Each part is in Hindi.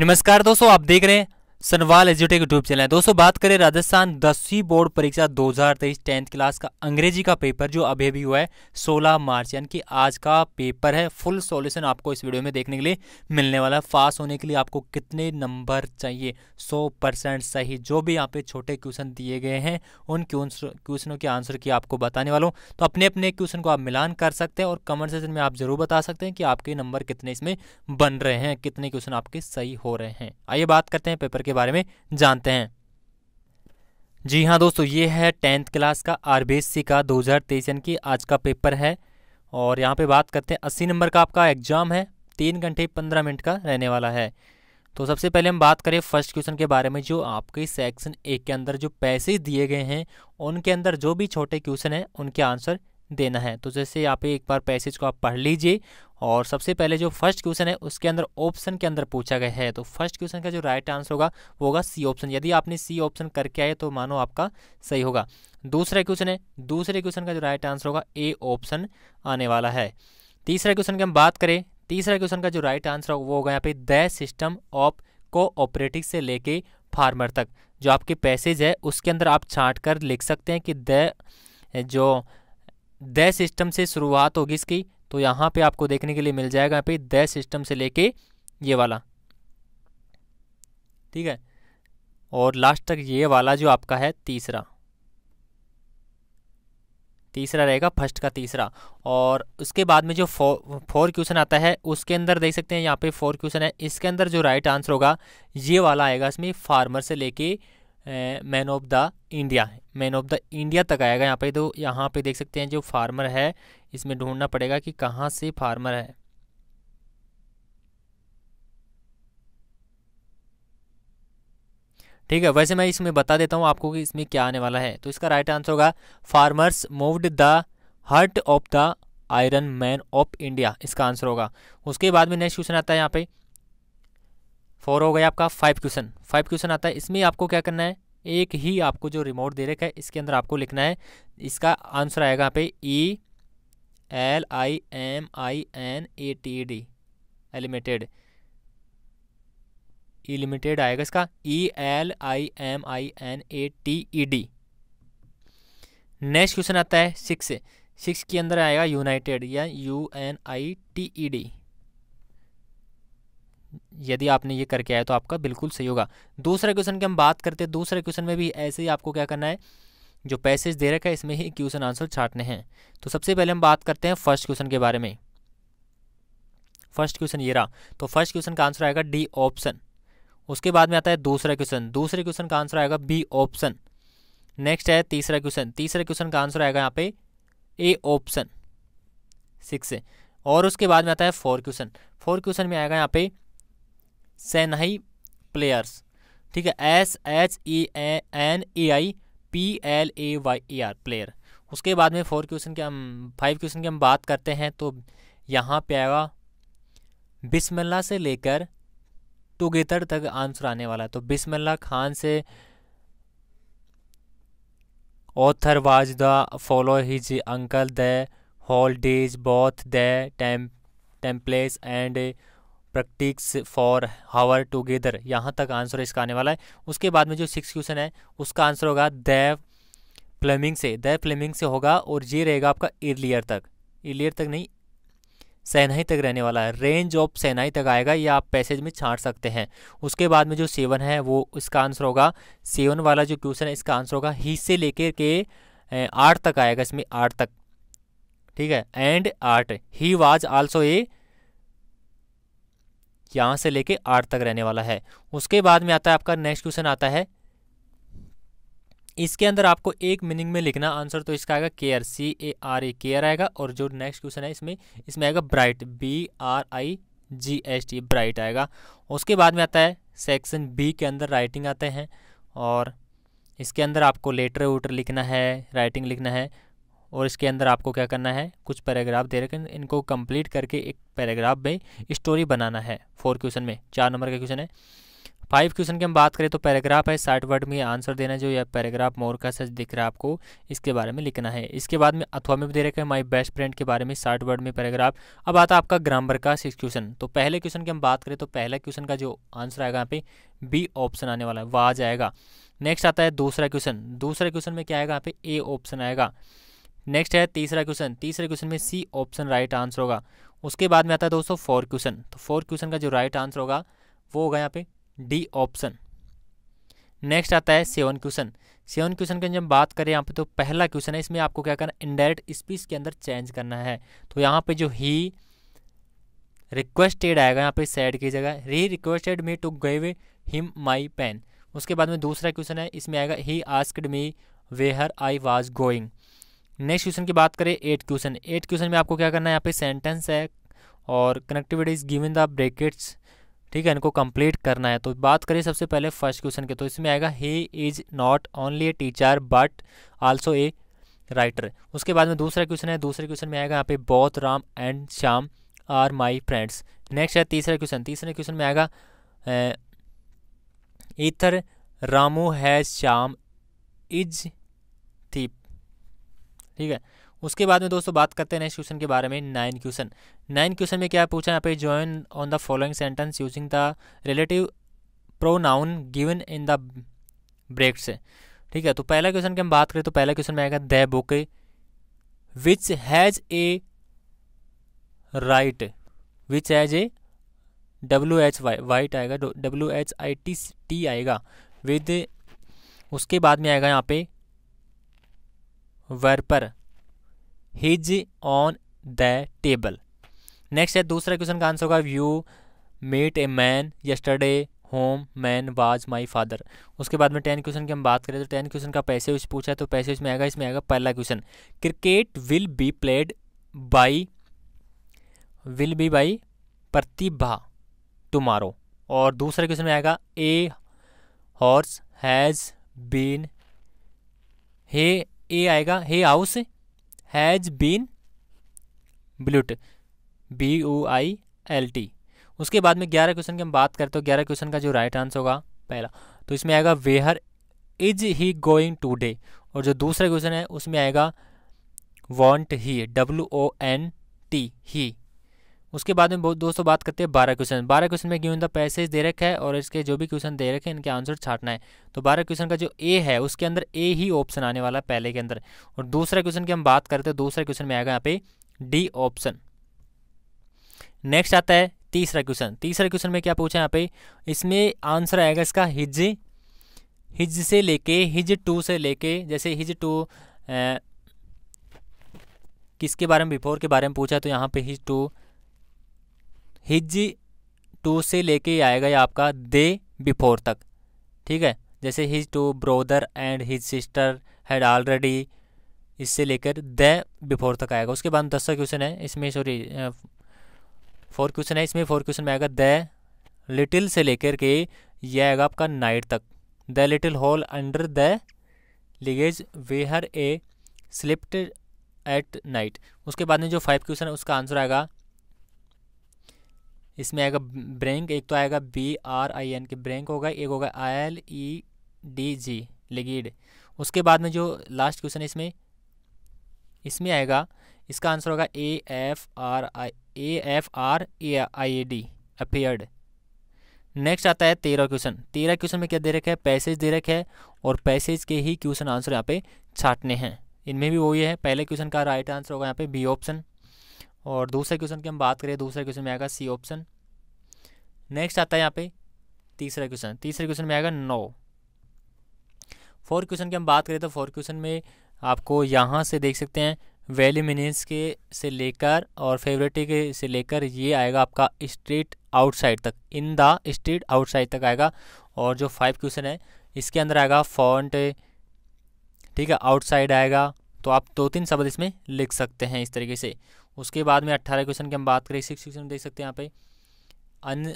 नमस्कार दोस्तों आप देख रहे हैं सनवाल एजुटे यूट्यूब चैनल दोस्तों बात करें राजस्थान दसवीं बोर्ड परीक्षा 2023 टेंथ क्लास का अंग्रेजी का पेपर जो अभी भी हुआ है 16 मार्च यानी कि आज का पेपर है फुल सॉल्यूशन आपको इस वीडियो में देखने के लिए मिलने वाला है फास्ट होने के लिए आपको कितने नंबर चाहिए 100 परसेंट सही जो भी यहाँ पे छोटे क्वेश्चन दिए गए हैं उन क्वेश्चनों के आंसर की आपको बताने वाला हूँ तो अपने अपने क्वेश्चन को आप मिलान कर सकते हैं और कमेंट सेशन में आप जरूर बता सकते हैं कि आपके नंबर कितने इसमें बन रहे हैं कितने क्वेश्चन आपके सही हो रहे हैं आइए बात करते हैं पेपर के के बारे में जानते हैं जी हाँ दोस्तों ये है टेंथ क्लास का आर का दो हज़ार की आज का पेपर है और यहाँ पे बात करते हैं अस्सी नंबर का आपका एग्जाम है तीन घंटे पंद्रह मिनट का रहने वाला है तो सबसे पहले हम बात करें फर्स्ट क्वेश्चन के बारे में जो आपके सेक्शन ए के अंदर जो पैसेज दिए गए हैं उनके अंदर जो भी छोटे क्वेश्चन हैं उनके आंसर देना है तो जैसे यहाँ पे एक बार पैसेज को आप पढ़ लीजिए और सबसे पहले जो फर्स्ट क्वेश्चन है उसके अंदर ऑप्शन के अंदर पूछा गया है तो फर्स्ट क्वेश्चन का जो राइट आंसर होगा वो होगा सी ऑप्शन यदि आपने सी ऑप्शन करके आए तो मानो आपका सही होगा दूसरा क्वेश्चन है दूसरे क्वेश्चन का जो राइट आंसर होगा ए ऑप्शन आने वाला है तीसरा क्वेश्चन की हम बात करें तीसरा क्वेश्चन का जो राइट आंसर होगा वो होगा यहाँ पे द सिस्टम ऑफ कोऑपरेटिव से लेके फार्मर तक जो आपके पैसेज है उसके अंदर आप छाँट कर लिख सकते हैं कि द जो द सिस्टम से शुरुआत होगी इसकी तो यहाँ पे आपको देखने के लिए मिल जाएगा यहाँ पे द सिस्टम से लेके ये वाला ठीक है और लास्ट तक ये वाला जो आपका है तीसरा तीसरा रहेगा फर्स्ट का तीसरा और उसके बाद में जो फो, फोर क्वेश्चन आता है उसके अंदर देख सकते हैं यहाँ पे फोर क्वेश्चन है इसके अंदर जो राइट आंसर होगा ये वाला आएगा इसमें फार्मर से लेके मैन ऑफ द इंडिया है मैन ऑफ द इंडिया तक आएगा यहाँ पे तो यहाँ पे देख सकते हैं जो फार्मर है इसमें ढूंढना पड़ेगा कि कहाँ से फार्मर है ठीक है वैसे मैं इसमें बता देता हूँ आपको कि इसमें क्या आने वाला है तो इसका राइट आंसर होगा farmers moved the heart of the iron man of India इसका आंसर होगा उसके बाद में नेक्स्ट क्वेश्चन आता है यहाँ पे फोर हो गया आपका फाइव क्वेश्चन फाइव क्वेश्चन आता है इसमें आपको क्या करना है एक ही आपको जो रिमोट दे रखा है इसके अंदर आपको लिखना है इसका आंसर आएगा यहाँ पे E L I M I N A T D eliminated E limited आएगा इसका E L I M I N A T E D next question आता है सिक्स सिक्स के अंदर आएगा यूनाइटेड या U N I T E D यदि आपने ये करके आया तो आपका बिल्कुल सही होगा दूसरे क्वेश्चन की हम बात करते हैं दूसरे क्वेश्चन में भी ऐसे ही आपको क्या करना है जो पैसेज दे रखा है इसमें ही क्वेश्चन आंसर छाटने हैं तो सबसे पहले हम बात करते हैं फर्स्ट क्वेश्चन के बारे में फर्स्ट क्वेश्चन ये रहा तो फर्स्ट क्वेश्चन का आंसर आएगा डी ऑप्शन उसके बाद में आता है दूसरा क्वेश्चन दूसरे क्वेश्चन का आंसर आएगा बी ऑप्शन नेक्स्ट है तीसरा क्वेश्चन तीसरे क्वेश्चन का आंसर आएगा यहाँ पे ए ऑप्शन सिक्स और उसके बाद में आता है फोर क्वेश्चन फोर क्वेश्चन में आएगा यहाँ पे सेनहई प्लेयर्स ठीक है S H E N A I P L A Y A R player उसके बाद में फोर क्वेश्चन के हम फाइव क्वेश्चन की हम बात करते हैं तो यहाँ पे आएगा बिस्मिल्ला से लेकर टुगेदर तक आंसर आने वाला है तो बिस्मिल्ला खान से author was the follow his uncle the holidays both the temples and practised for hours together यहाँ तक आंसर इसका आने वाला है उसके बाद में जो सिक्स क्वेश्चन है उसका आंसर होगा दै प्लमिंग से दै प्लमिंग से होगा और ये रहेगा आपका इर्लियर तक इर्लियर तक नहीं सेनाई तक रहने वाला है रेंज ऑफ सेनाई तक आएगा ये आप पैसेज में छाट सकते हैं उसके बाद में जो सेवन है वो इसका आंसर होगा सेवन वाला जो क्वेश्चन है इसका आंसर होगा ही से लेकर के आठ तक आएगा इसमें आठ तक ठीक है and art he was also a यहाँ से लेके आठ तक रहने वाला है उसके बाद में आता है आपका नेक्स्ट क्वेश्चन आता है इसके अंदर आपको एक मीनिंग में लिखना आंसर तो इसका आएगा K R C A R A R आएगा और जो नेक्स्ट क्वेश्चन है इसमें इसमें आएगा bright B R I G S T bright आएगा उसके बाद में आता है सेक्शन बी के अंदर राइटिंग आते हैं और इसके अंदर आपको लेटर वोटर लिखना है राइटिंग लिखना है और इसके अंदर आपको क्या करना है कुछ पैराग्राफ दे रखें इनको कंप्लीट करके एक पैराग्राफ में स्टोरी बनाना है फोर क्वेश्चन में चार नंबर का क्वेश्चन है फाइव क्वेश्चन की हम बात करें तो पैराग्राफ है साठ वर्ड में आंसर देना जो या पैराग्राफ मोर का सच दिख रहा है आपको इसके बारे में लिखना है इसके बाद में अथवा में भी दे रखे हैं माई बेस्ट फ्रेंड के बारे में साठ वर्ड में पैराग्राफ अब आता आपका ग्रामर का सिक्स क्वेश्चन तो पहले क्वेश्चन की हम बात करें तो पहला क्वेश्चन का जो आंसर आएगा यहाँ पे बी ऑप्शन आने वाला है वह आ जाएगा नेक्स्ट आता है दूसरा क्वेश्चन दूसरे क्वेश्चन में क्या आएगा यहाँ पे ए ऑप्शन आएगा नेक्स्ट है तीसरा क्वेश्चन तीसरे क्वेश्चन में सी ऑप्शन राइट आंसर होगा उसके बाद में आता है दोस्तों फोर क्वेश्चन तो फोर क्वेश्चन का जो राइट आंसर होगा वो होगा यहाँ पे डी ऑप्शन नेक्स्ट आता है सेवन क्वेश्चन सेवन क्वेश्चन की जब बात करें यहाँ पे तो पहला क्वेश्चन है इसमें आपको क्या करना इनडायरेक्ट स्पीच के अंदर चेंज करना है तो यहाँ पे जो ही रिक्वेस्टेड आएगा यहाँ पे सैड की जगह he requested me to give him my pen उसके बाद में दूसरा क्वेश्चन है इसमें आएगा he asked me where I was going next question की बात करें एट क्वेश्चन एट क्वेश्चन में आपको क्या करना है यहाँ पे सेंटेंस है और connectivity is given the brackets ठीक है इनको कंप्लीट करना है तो बात करें सबसे पहले फर्स्ट क्वेश्चन के तो इसमें आएगा he is not only a teacher but also a writer उसके बाद में दूसरा क्वेश्चन है दूसरे क्वेश्चन में आएगा यहाँ पे both Ram and Shyam are my friends next है तीसरा क्वेश्चन तीसरे क्वेश्चन में आएगा इथर रामू है श्याम इज थी ठीक है उसके बाद में दोस्तों बात करते हैं नेक्स्ट क्वेश्चन के बारे में नाइन क्वेश्चन नाइन क्वेश्चन में क्या पूछा यहाँ पे join on the following sentence using the relative pronoun given in the break से ठीक है तो पहला क्वेश्चन की हम बात करें तो पहला क्वेश्चन में आएगा the book which has a right which has a W H Y white आएगा W H I T T आएगा विद उसके बाद में आएगा यहाँ पे वर्पर his on the table next है दूसरा क्वेश्चन का आंसर होगा you met a man yesterday home man was my father उसके बाद में टेन क्वेश्चन की हम बात करें तो टेन क्वेश्चन का पैसे उस पूछा है तो पैसे उसमें आएगा इसमें आएगा पहला question cricket will be played by will be by Pratibha tomorrow और दूसरा क्वेश्चन में आएगा a horse has been hey a आएगा hey house has been built B O I L T उसके बाद में ग्यारह क्वेश्चन की हम बात करते हो ग्यारह क्वेश्चन का जो राइट आंसर होगा पहला तो इसमें आएगा where is he going today और जो दूसरा क्वेश्चन है उसमें आएगा won't he W O N T he उसके बाद में दोस्तों बात करते हैं बारह क्वेश्चन बारह क्वेश्चन में गिवन द पैसेज दे रखा है और इसके जो भी क्वेश्चन दे रखे हैं इनके आंसर छाटना है तो बारह क्वेश्चन का जो ए है उसके अंदर ए ही ऑप्शन आने वाला है पहले के अंदर और दूसरा क्वेश्चन की हम बात करते हैं दूसरे क्वेश्चन में आएगा यहाँ पे डी ऑप्शन नेक्स्ट आता है तीसरा क्वेश्चन तीसरे क्वेश्चन में क्या पूछा यहाँ पे इसमें आंसर आएगा इसका हिज हिज से लेके हिज टू से लेके जैसे हिज टू किसके बारे में बिफोर के बारे में पूछा तो यहाँ पे हिज टू हिज टू से लेके आएगा ये आपका दे बिफोर तक ठीक है जैसे his two brother and his sister had already इससे लेकर द बिफोर तक आएगा उसके बाद दसवा क्वेश्चन है इसमें सॉरी फोर क्वेश्चन है इसमें फोर क्वेश्चन में आएगा द लिटिल से लेकर के ये आएगा आपका नाइट तक the little hole under the luggage where a slipped at night उसके बाद में जो फाइव क्वेश्चन है उसका आंसर आएगा इसमें आएगा ब्रैंक एक तो आएगा बी आर आई एन के ब्रैंक होगा एक होगा I L E D G लिगिड उसके बाद में जो लास्ट क्वेश्चन है इसमें इसमें आएगा इसका आंसर होगा A F R I A F R A I A D appeared next आता है तेरह क्वेश्चन तेरह क्वेश्चन में क्या दे रखा है पैसेज दे रखा है और पैसेज के ही क्वेश्चन आंसर यहाँ पे छाटने हैं इनमें भी वही है पहले क्वेश्चन का राइट आंसर होगा यहाँ पे बी ऑप्शन और दूसरे क्वेश्चन की हम बात करें दूसरे क्वेश्चन में आएगा सी ऑप्शन नेक्स्ट आता है यहाँ पे तीसरा क्वेश्चन तीसरे क्वेश्चन में आएगा नौ फोर्थ क्वेश्चन की हम बात करें तो फोर्थ क्वेश्चन में आपको यहाँ से देख सकते हैं वैल्यू मिनिस के से लेकर और फेवरेटी के से लेकर ये आएगा आपका स्ट्रीट आउटसाइड तक इन द स्ट्रीट आउटसाइड तक आएगा और जो फाइव क्वेश्चन है इसके अंदर आएगा फॉन्ट ठीक है आउटसाइड आएगा तो आप दो तीन शब्द इसमें लिख सकते हैं इस तरीके से उसके बाद में अट्ठारह क्वेश्चन की हम बात करें सिक्स क्वेश्चन देख सकते हैं यहाँ पे अन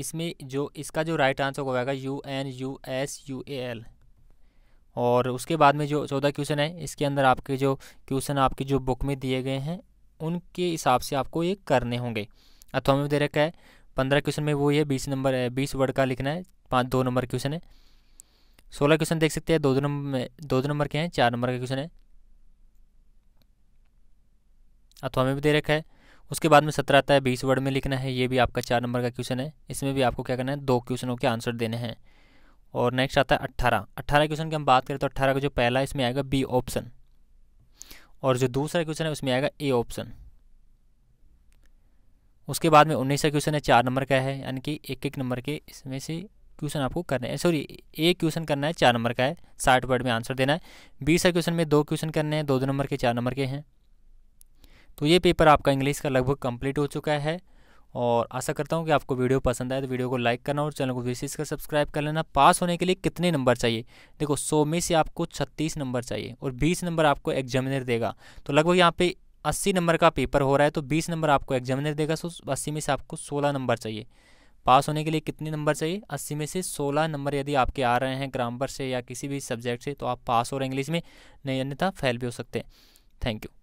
इसमें जो इसका जो राइट आंसर हो जाएगा U N U S U A L और उसके बाद में जो चौदह क्वेश्चन है इसके अंदर आपके जो क्वेश्चन आपके जो बुक में दिए गए हैं उनके हिसाब से आपको ये करने होंगे अथवा में दे रखा है पंद्रह क्वेश्चन में वो ये बीस नंबर है बीस वर्ड का लिखना है पाँच दो नंबर क्वेश्चन है सोलह क्वेश्चन देख सकते हैं दो दो नंबर दो दो नंबर के हैं चार नंबर का क्वेश्चन है अथवा में भी दे रखा है उसके बाद में सत्रह आता है बीस वर्ड में लिखना है ये भी आपका चार नंबर का क्वेश्चन है इसमें भी आपको क्या करना है दो क्वेश्चनों के आंसर देने हैं और नेक्स्ट आता है अट्ठारह अट्ठारह क्वेश्चन की हम बात करें तो अट्ठारह का जो पहला इसमें आएगा बी ऑप्शन और जो दूसरा क्वेश्चन है उसमें आएगा ए ऑप्शन उसके बाद में उन्नीस का क्वेश्चन है चार नंबर का है यानी कि एक एक नंबर के इसमें से क्वेश्चन आपको करना है सॉरी एक क्वेश्चन करना है चार नंबर का है साठ वर्ड में आंसर देना है बीस का क्वेश्चन में दो क्वेश्चन करने हैं दो दो नंबर के चार नंबर के हैं तो ये पेपर आपका इंग्लिश का लगभग कंप्लीट हो चुका है और आशा करता हूँ कि आपको वीडियो पसंद आए तो वीडियो को लाइक करना और चैनल को विशेष कर सब्सक्राइब कर लेना पास होने के लिए कितने नंबर चाहिए देखो सौ में से आपको छत्तीस नंबर चाहिए और बीस नंबर आपको एग्जामिनर देगा तो लगभग यहाँ पे अस्सी नंबर का पेपर हो रहा है तो बीस नंबर आपको एग्जामिनर देगा सो अस्सी में से आपको सोलह नंबर चाहिए पास होने के लिए कितने नंबर चाहिए अस्सी में से सोलह नंबर यदि आपके आ रहे हैं ग्रामर से या किसी भी सब्जेक्ट से तो आप पास हो रहे हैं इंग्लिश में नहीं अन्यथा फेल भी हो सकते हैं थैंक यू